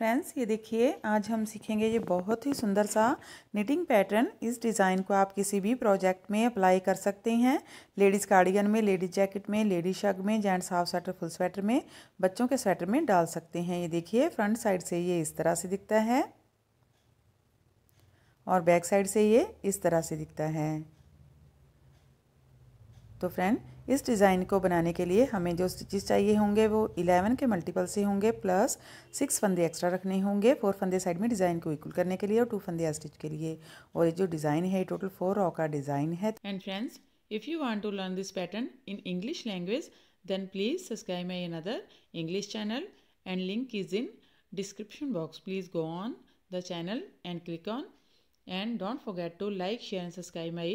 Friends ये देखिए आज हम सीखेंगे ये बहुत ही सुंदर सा निटिंग पैटर्न इस डिज़ाइन को आप किसी भी प्रोजेक्ट में अप्लाई कर सकते हैं लेडीज़ कार्डिगन में लेडीज़ जैकेट में लेडीज़ शग में gents half sweater full sweater में बच्चों के स्वेटर में डाल सकते हैं ये देखिए फ्रंट साइड से ये इस तरह से दिखता है और बैक साइड से ये इस तरह से दिखता है तो फ्रेंड इस डिज़ाइन को बनाने के लिए हमें जो स्टिचेस चाहिए होंगे वो इलेवन के मल्टीपल से होंगे प्लस सिक्स फंदे एक्स्ट्रा रखने होंगे फोर फंदे साइड में डिज़ाइन को इक्वल करने के लिए और टू फंदे स्टिच के लिए और ये जो डिज़ाइन है टोटल फोर रॉ का डिज़ाइन है and friends if you want to learn this pattern in English language then please subscribe my another English channel and link is in description box please go on the channel and click on and don't forget to like share and subscribe my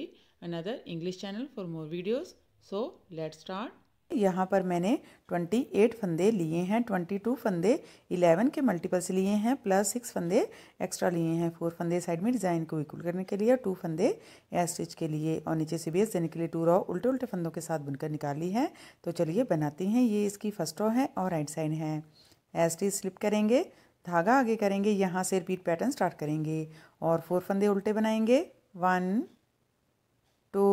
another English channel for more videos. So let's start. यहाँ पर मैंने 28 फंदे लिए हैं 22 फंदे 11 के multiple से लिए हैं प्लस सिक्स फंदे एक्स्ट्रा लिए हैं फोर फंदे साइड में डिज़ाइन को इक्वल करने के लिए और टू फंदे ए स्टिच के लिए और नीचे से बेस देने के लिए टू रॉ उल्टे उल्टे फंदों के साथ बुनकर निकाली है तो चलिए बनाती हैं ये इसकी फर्स्ट रॉ है और राइट साइड है ए स्टिच स्लिप करेंगे धागा आगे करेंगे यहाँ से रिपीट पैटर्न स्टार्ट करेंगे और फोर फंदे उल्टे बनाएंगे वन टू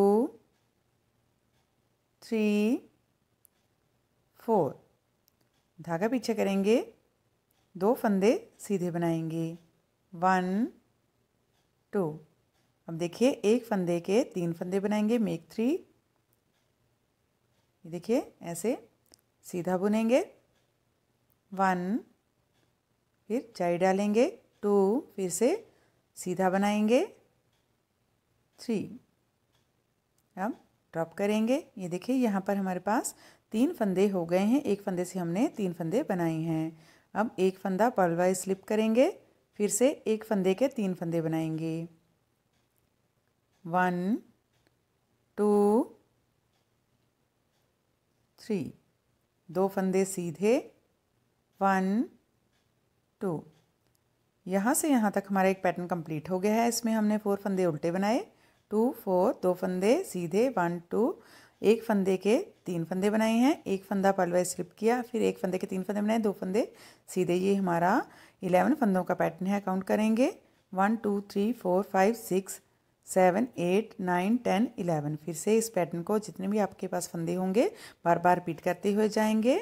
थ्री फोर धागा पीछे करेंगे दो फंदे सीधे बनाएंगे वन टू अब देखिए एक फंदे के तीन फंदे बनाएंगे मेक थ्री देखिए ऐसे सीधा बुनेंगे वन फिर चाई डालेंगे टू फिर से सीधा बनाएंगे थ्री अब ड्रॉप करेंगे ये देखिए यहाँ पर हमारे पास तीन फंदे हो गए हैं एक फंदे से हमने तीन फंदे बनाए हैं अब एक फंदा पलवाई स्लिप करेंगे फिर से एक फंदे के तीन फंदे बनाएंगे वन टू थ्री दो फंदे सीधे वन टू यहाँ से यहाँ तक हमारा एक पैटर्न कंप्लीट हो गया है इसमें हमने फोर फंदे उल्टे बनाए टू फोर दो फंदे सीधे वन टू एक फंदे के तीन फंदे बनाए हैं एक फंदा पलवा स्लिप किया फिर एक फंदे के तीन फंदे बनाए दो फंदे सीधे ये हमारा इलेवन फंदों का पैटर्न है काउंट करेंगे one two three four five six seven eight nine ten eleven फिर से इस पैटर्न को जितने भी आपके पास फंदे होंगे बार बार रिपीट करते हुए जाएंगे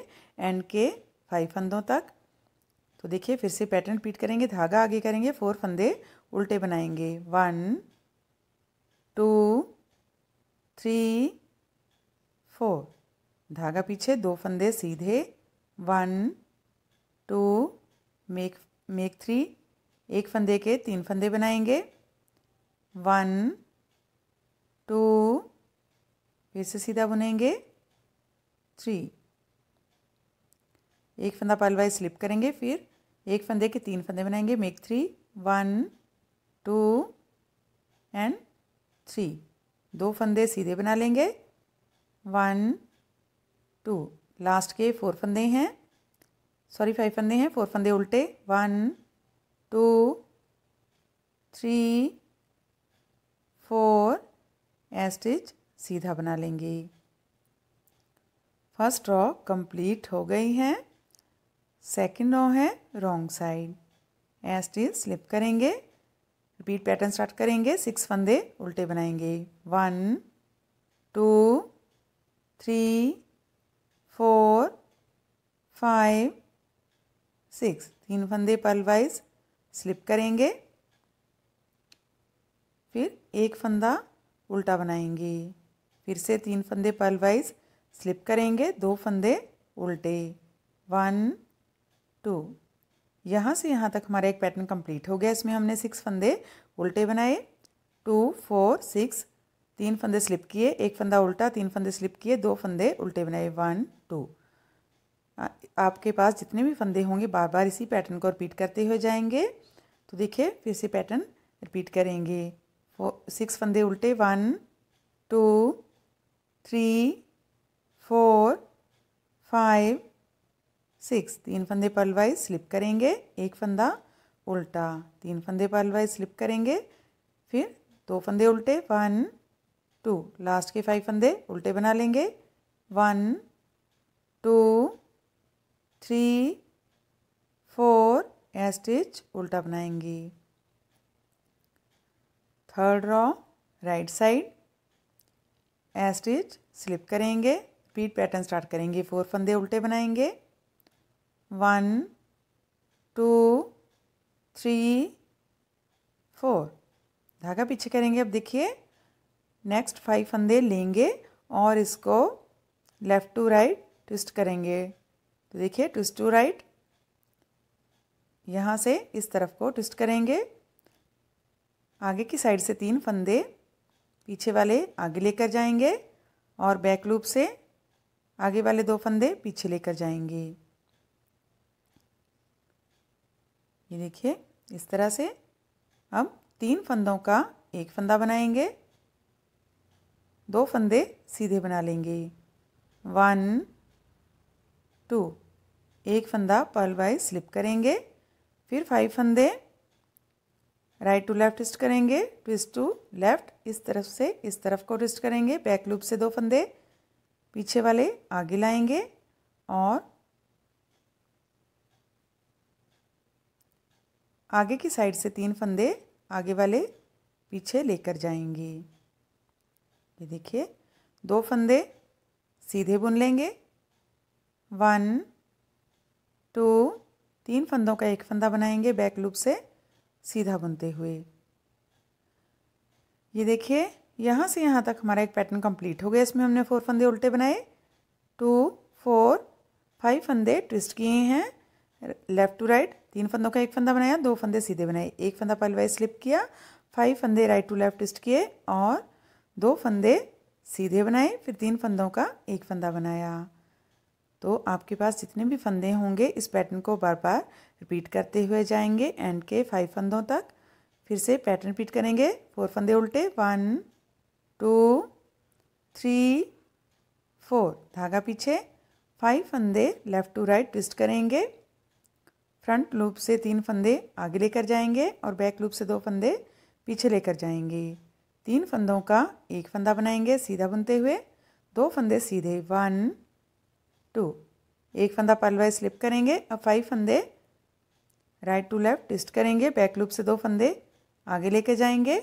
एंड के फाइव फंदों तक तो देखिए फिर से पैटर्न रिपीट करेंगे धागा आगे करेंगे फोर फंदे उल्टे बनाएंगे वन टू थ्री फोर धागा पीछे दो फंदे सीधे one two make make three एक फंदे के तीन फंदे बनाएंगे वन टू फिर से सीधा बुनेंगे थ्री एक फंदा पालवाई स्लिप करेंगे फिर एक फंदे के तीन फंदे बनाएंगे make three one two and three दो फंदे सीधे बना लेंगे वन टू लास्ट के फोर फंदे हैं सॉरी फाइव फंदे हैं फोर फंदे उल्टे one two three four a stitch सीधा बना लेंगे फर्स्ट रॉ कंप्लीट हो गई है सेकंड रॉ है रॉन्ग साइड एस्टिच स्लिप करेंगे रिपीट पैटर्न स्टार्ट करेंगे सिक्स फंदे उल्टे बनाएंगे one two three four five six तीन फंदे पर्ल वाइज स्लिप करेंगे फिर एक फंदा उल्टा बनाएंगे फिर से तीन फंदे पर्ल वाइज स्लिप करेंगे दो फंदे उल्टे वन टू यहाँ से यहाँ तक हमारा एक पैटर्न कंप्लीट हो गया इसमें हमने सिक्स फंदे उल्टे बनाए टू फोर सिक्स तीन फंदे स्लिप किए एक फंदा उल्टा तीन फंदे स्लिप किए दो फंदे उल्टे बनाए वन टू आपके पास जितने भी फंदे होंगे बार बार इसी पैटर्न को रिपीट करते हुए जाएंगे तो देखिए फिर से पैटर्न रिपीट करेंगे सिक्स फंदे उल्टे one two three four five six तीन फंदे पलवाई स्लिप करेंगे एक फंदा उल्टा तीन फंदे पलवाई स्लिप करेंगे फिर दो फंदे उल्टे वन टू लास्ट के फाइव फंदे उल्टे बना लेंगे one two three four a stitch उल्टा बनाएंगे third row right side a stitch slip करेंगे रिपीट पैटर्न स्टार्ट करेंगे फोर फंदे उल्टे बनाएंगे वन टू थ्री फोर धागा पीछे करेंगे अब देखिए नेक्स्ट फाइव फंदे लेंगे और इसको लेफ़्ट टू राइट ट्विस्ट करेंगे तो देखिए ट्विस्ट टू राइट यहाँ से इस तरफ को ट्विस्ट करेंगे आगे की साइड से तीन फंदे पीछे वाले आगे लेकर जाएंगे और बैक लूप से आगे वाले दो फंदे पीछे लेकर जाएंगे ये देखिए इस तरह से हम तीन फंदों का एक फंदा बनाएंगे दो फंदे सीधे बना लेंगे वन टू एक फंदा पर्ल वाइज स्लिप करेंगे फिर फाइव फंदे राइट टू लेफ्ट ट्विस्ट करेंगे ट्विस्ट टू लेफ्ट इस तरफ से इस तरफ को ट्विस्ट करेंगे बैक लूप से दो फंदे पीछे वाले आगे लाएंगे और आगे की साइड से तीन फंदे आगे वाले पीछे लेकर जाएंगे ये देखिए दो फंदे सीधे बुन लेंगे वन टू तीन फंदों का एक फंदा बनाएंगे बैक लूप से सीधा बुनते हुए ये देखिए यहाँ से यहाँ तक हमारा एक पैटर्न कंप्लीट हो गया इसमें हमने फोर फंदे उल्टे बनाए टू फोर फाइव फंदे ट्विस्ट किए हैं लेफ़्ट टू राइट तीन फंदों का एक फंदा बनाया दो फंदे सीधे बनाए एक फंदा पलवाई स्लिप किया फाइव फंदे राइट टू लेफ्ट ट्विस्ट किए और दो फंदे सीधे बनाए फिर तीन फंदों का एक फंदा बनाया तो आपके पास जितने भी फंदे होंगे इस पैटर्न को बार बार रिपीट करते हुए जाएंगे एंड के फाइव फंदों तक फिर से पैटर्न रिपीट करेंगे फोर फंदे उल्टे वन टू थ्री फोर धागा पीछे फाइव फंदे लेफ़्ट टू राइट ट्विस्ट करेंगे फ्रंट लूप से तीन फंदे आगे लेकर जाएंगे और बैक लूप से दो फंदे पीछे लेकर जाएंगे तीन फंदों का एक फंदा बनाएंगे सीधा बुनते हुए दो फंदे सीधे वन टू एक फंदा पलवाई स्लिप करेंगे अब फाइव फंदे राइट टू लेफ्ट ट्विस्ट करेंगे बैक लूप से दो फंदे आगे लेकर जाएंगे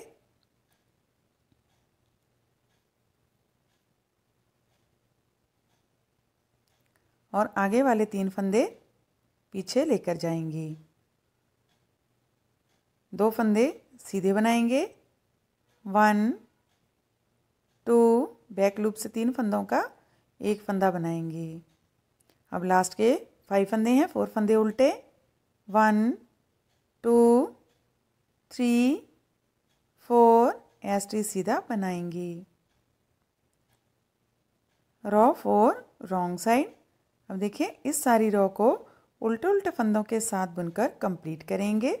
और आगे वाले तीन फंदे पीछे लेकर जाएंगे दो फंदे सीधे बनाएंगे वन टू बैक लूप से तीन फंदों का एक फंदा बनाएंगे अब लास्ट के फाइव फंदे हैं फोर फंदे उल्टे one two three four a stitch सीधा बनाएंगे रॉ फोर रॉन्ग साइड अब देखिए इस सारी रॉ को उल्टे उल्टे फंदों के साथ बुनकर कंप्लीट करेंगे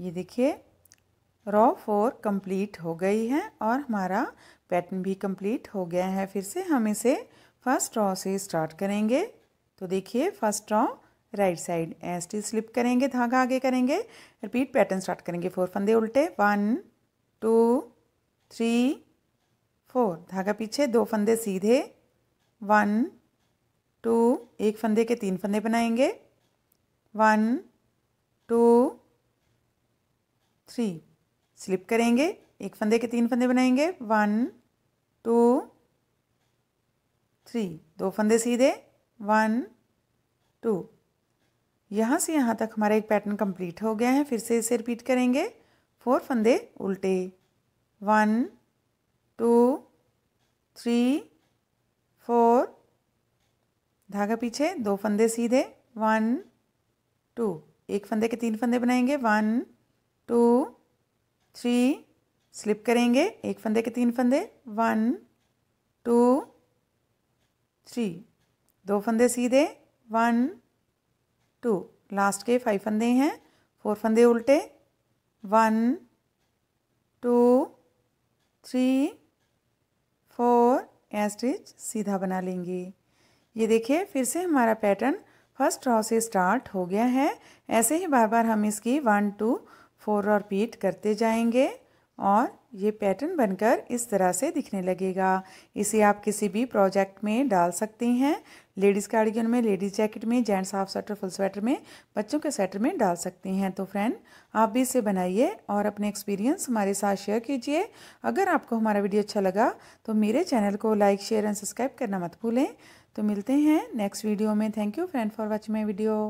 ये देखिए रॉ फोर कंप्लीट हो गई है और हमारा पैटर्न भी कंप्लीट हो गया है फिर से हम इसे फर्स्ट रॉ से स्टार्ट करेंगे तो देखिए first row right side S T slip करेंगे धागा आगे करेंगे रिपीट पैटर्न स्टार्ट करेंगे फोर फंदे उल्टे वन टू थ्री फोर धागा पीछे दो फंदे सीधे वन टू एक फंदे के तीन फंदे बनाएंगे वन टू थ्री स्लिप करेंगे एक फंदे के तीन फंदे बनाएंगे वन टू थ्री दो फंदे सीधे वन टू यहाँ से यहाँ तक हमारा एक पैटर्न कंप्लीट हो गया है फिर से इसे रिपीट करेंगे फोर फंदे उल्टे वन टू थ्री फोर धागा पीछे दो फंदे सीधे वन टू एक फंदे के तीन फंदे बनाएंगे वन टू थ्री स्लिप करेंगे एक फंदे के तीन फंदे वन टू थ्री दो फंदे सीधे वन टू लास्ट के फाइव फंदे हैं फोर फंदे उल्टे one two three four a stitch stitch सीधा बना लेंगे ये देखिए फिर से हमारा पैटर्न फर्स्ट रॉ से स्टार्ट हो गया है ऐसे ही बार बार हम इसकी वन टू फोर और पीट करते जाएंगे और ये पैटर्न बनकर इस तरह से दिखने लगेगा इसे आप किसी भी प्रोजेक्ट में डाल सकती हैं लेडीज़ कार्डिगन में लेडीज़ जैकेट में gents half sweater full sweater में बच्चों के स्वेटर में डाल सकती हैं तो फ्रेंड आप भी इसे बनाइए और अपने एक्सपीरियंस हमारे साथ शेयर कीजिए अगर आपको हमारा वीडियो अच्छा लगा तो मेरे चैनल को लाइक शेयर एंड सब्सक्राइब करना मत भूलें तो मिलते हैं नेक्स्ट वीडियो में thank you friend for watch my video